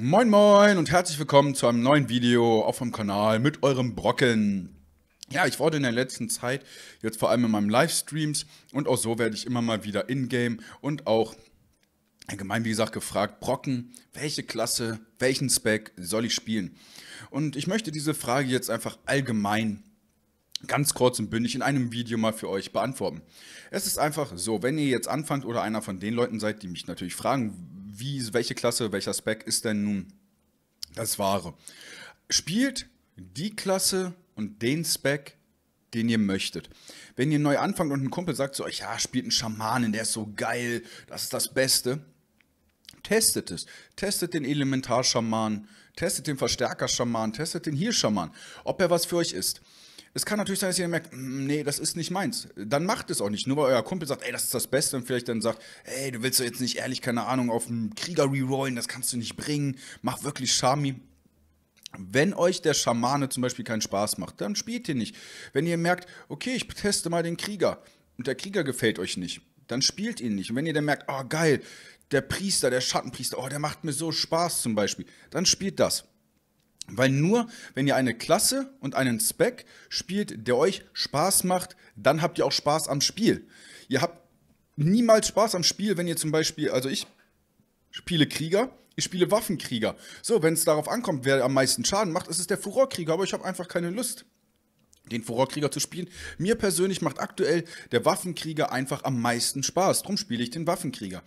Moin moin und herzlich willkommen zu einem neuen Video auf meinem Kanal mit eurem Brocken. Ja, ich wurde in der letzten Zeit, jetzt vor allem in meinem Livestreams und auch so werde ich immer mal wieder in-game und auch allgemein, wie gesagt, gefragt, Brocken, welche Klasse, welchen Spec soll ich spielen? Und ich möchte diese Frage jetzt einfach allgemein ganz kurz und bündig in einem Video mal für euch beantworten. Es ist einfach so, wenn ihr jetzt anfangt oder einer von den Leuten seid, die mich natürlich fragen wie, welche Klasse, welcher Spec ist denn nun das Wahre. Spielt die Klasse und den Spec, den ihr möchtet. Wenn ihr neu anfangt und ein Kumpel sagt zu euch, ja, spielt einen Schamanen, der ist so geil, das ist das Beste, testet es. Testet den Elementarschaman, testet den verstärker Verstärkerschaman, testet den Heal-Schaman, ob er was für euch ist. Es kann natürlich sein, dass ihr merkt, mm, nee, das ist nicht meins. Dann macht es auch nicht. Nur weil euer Kumpel sagt, ey, das ist das Beste und vielleicht dann sagt, ey, du willst doch jetzt nicht ehrlich, keine Ahnung, auf einen Krieger rerollen, das kannst du nicht bringen, mach wirklich Charmi. Wenn euch der Schamane zum Beispiel keinen Spaß macht, dann spielt ihr nicht. Wenn ihr merkt, okay, ich teste mal den Krieger und der Krieger gefällt euch nicht, dann spielt ihn nicht. Und wenn ihr dann merkt, oh geil, der Priester, der Schattenpriester, oh, der macht mir so Spaß zum Beispiel, dann spielt das. Weil nur, wenn ihr eine Klasse und einen Spec spielt, der euch Spaß macht, dann habt ihr auch Spaß am Spiel. Ihr habt niemals Spaß am Spiel, wenn ihr zum Beispiel, also ich spiele Krieger, ich spiele Waffenkrieger. So, wenn es darauf ankommt, wer am meisten Schaden macht, ist es der Furorkrieger, aber ich habe einfach keine Lust den Furorkrieger zu spielen. Mir persönlich macht aktuell der Waffenkrieger einfach am meisten Spaß. Drum spiele ich den Waffenkrieger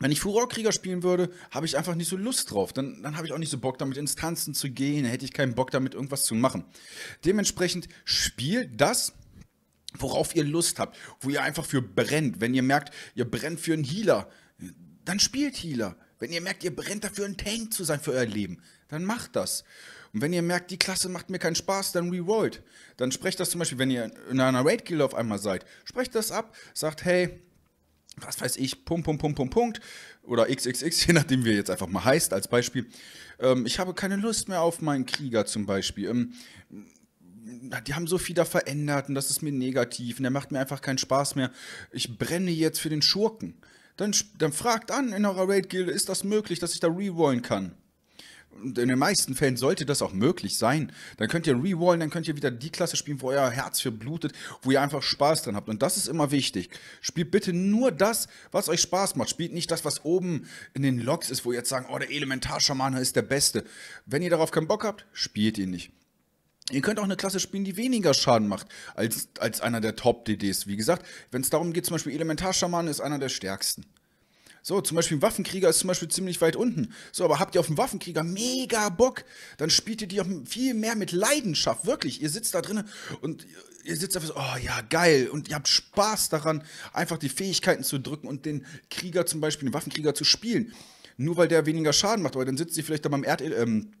wenn ich Furorkrieger spielen würde, habe ich einfach nicht so Lust drauf. Dann, dann habe ich auch nicht so Bock, damit Instanzen zu gehen. Dann hätte ich keinen Bock, damit irgendwas zu machen. Dementsprechend spielt das, worauf ihr Lust habt, wo ihr einfach für brennt. Wenn ihr merkt, ihr brennt für einen Healer, dann spielt Healer. Wenn ihr merkt, ihr brennt dafür, ein Tank zu sein für euer Leben, dann macht das. Und wenn ihr merkt, die Klasse macht mir keinen Spaß, dann rerollt. Dann sprecht das zum Beispiel, wenn ihr in einer Raid-Guild auf einmal seid, sprecht das ab, sagt, hey, was weiß ich, Punkt, Punkt, Punkt, Punkt, Punkt oder XXX, je nachdem, wie er jetzt einfach mal heißt, als Beispiel. Ähm, ich habe keine Lust mehr auf meinen Krieger zum Beispiel. Ähm, die haben so viel da verändert und das ist mir negativ und der macht mir einfach keinen Spaß mehr. Ich brenne jetzt für den Schurken. Dann, dann fragt an in eurer Raid-Gilde, ist das möglich, dass ich da rerollen kann? in den meisten Fällen sollte das auch möglich sein. Dann könnt ihr rewallen, dann könnt ihr wieder die Klasse spielen, wo euer Herz für blutet, wo ihr einfach Spaß dran habt. Und das ist immer wichtig. Spielt bitte nur das, was euch Spaß macht. Spielt nicht das, was oben in den Logs ist, wo ihr jetzt sagen, oh, der Elementarschamane ist der Beste. Wenn ihr darauf keinen Bock habt, spielt ihn nicht. Ihr könnt auch eine Klasse spielen, die weniger Schaden macht als, als einer der Top-DDs. Wie gesagt, wenn es darum geht, zum Beispiel Elementarschamane ist einer der stärksten. So, zum Beispiel ein Waffenkrieger ist zum Beispiel ziemlich weit unten. So, aber habt ihr auf einen Waffenkrieger mega Bock, dann spielt ihr die auch viel mehr mit Leidenschaft. Wirklich, ihr sitzt da drinnen und ihr sitzt einfach so, oh ja, geil. Und ihr habt Spaß daran, einfach die Fähigkeiten zu drücken und den Krieger zum Beispiel, den Waffenkrieger zu spielen. Nur weil der weniger Schaden macht, aber dann sitzt ihr vielleicht da beim Erd... Ähm,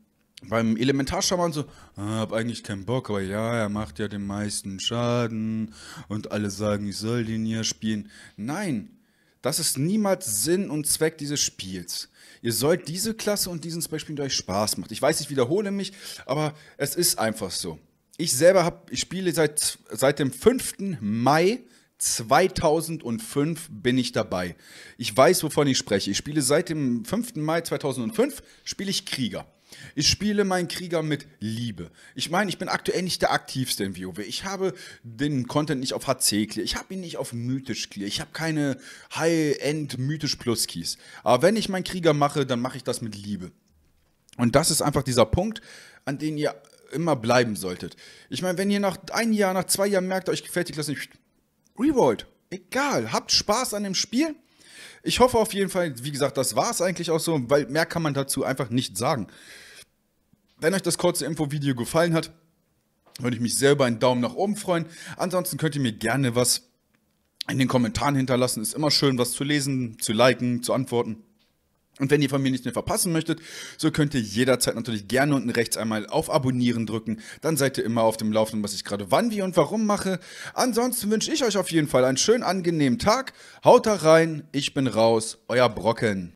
beim Elementarschaman so, ah, hab eigentlich keinen Bock, aber ja, er macht ja den meisten Schaden und alle sagen, ich soll den hier spielen. Nein, das ist niemals Sinn und Zweck dieses Spiels. Ihr sollt diese Klasse und diesen spielen, der euch Spaß macht. Ich weiß, ich wiederhole mich, aber es ist einfach so. Ich selber habe, ich spiele seit, seit dem 5. Mai 2005 bin ich dabei. Ich weiß, wovon ich spreche. Ich spiele seit dem 5. Mai 2005 spiele ich Krieger. Ich spiele meinen Krieger mit Liebe. Ich meine, ich bin aktuell nicht der aktivste in WoW. Ich habe den Content nicht auf HC clear. Ich habe ihn nicht auf mythisch clear. Ich habe keine High-End mythisch Plus Keys. Aber wenn ich meinen Krieger mache, dann mache ich das mit Liebe. Und das ist einfach dieser Punkt, an den ihr immer bleiben solltet. Ich meine, wenn ihr nach einem Jahr, nach zwei Jahren merkt, euch gefällt die Klasse nicht, Revolt. Egal, habt Spaß an dem Spiel. Ich hoffe auf jeden Fall, wie gesagt, das war es eigentlich auch so, weil mehr kann man dazu einfach nicht sagen. Wenn euch das kurze Info-Video gefallen hat, würde ich mich selber einen Daumen nach oben freuen. Ansonsten könnt ihr mir gerne was in den Kommentaren hinterlassen. Ist immer schön, was zu lesen, zu liken, zu antworten. Und wenn ihr von mir nichts mehr verpassen möchtet, so könnt ihr jederzeit natürlich gerne unten rechts einmal auf Abonnieren drücken. Dann seid ihr immer auf dem Laufenden, was ich gerade wann, wie und warum mache. Ansonsten wünsche ich euch auf jeden Fall einen schönen, angenehmen Tag. Haut da rein, ich bin raus, euer Brocken.